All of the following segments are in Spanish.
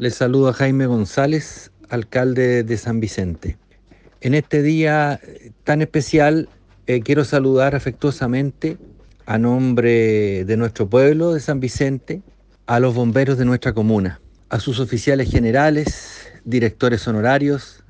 Les a Jaime González, alcalde de San Vicente. En este día eh, tan especial eh, quiero saludar afectuosamente a nombre de nuestro pueblo de San Vicente, a los bomberos de nuestra comuna, a sus oficiales generales, directores honorarios,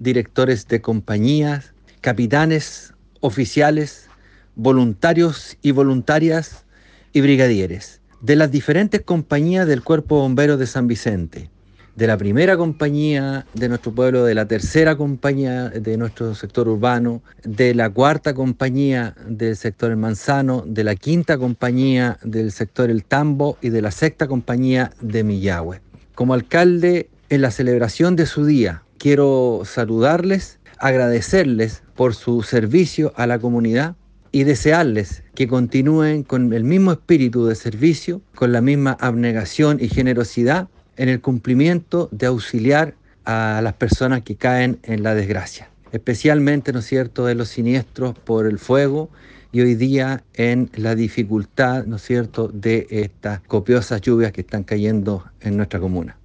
directores de compañías, capitanes, oficiales, voluntarios y voluntarias y brigadieres de las diferentes compañías del Cuerpo Bombero de San Vicente, de la primera compañía de nuestro pueblo, de la tercera compañía de nuestro sector urbano, de la cuarta compañía del sector El Manzano, de la quinta compañía del sector El Tambo y de la sexta compañía de millagüe Como alcalde, en la celebración de su día, quiero saludarles, agradecerles por su servicio a la comunidad y desearles que continúen con el mismo espíritu de servicio, con la misma abnegación y generosidad en el cumplimiento de auxiliar a las personas que caen en la desgracia, especialmente, ¿no es cierto?, de los siniestros por el fuego y hoy día en la dificultad, ¿no es cierto?, de estas copiosas lluvias que están cayendo en nuestra comuna.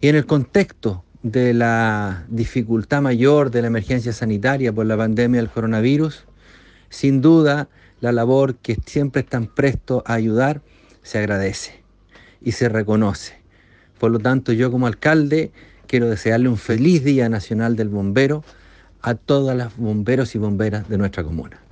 Y en el contexto de la dificultad mayor de la emergencia sanitaria por la pandemia del coronavirus, sin duda la labor que siempre están prestos a ayudar se agradece y se reconoce por lo tanto, yo como alcalde quiero desearle un feliz Día Nacional del Bombero a todas las bomberos y bomberas de nuestra comuna.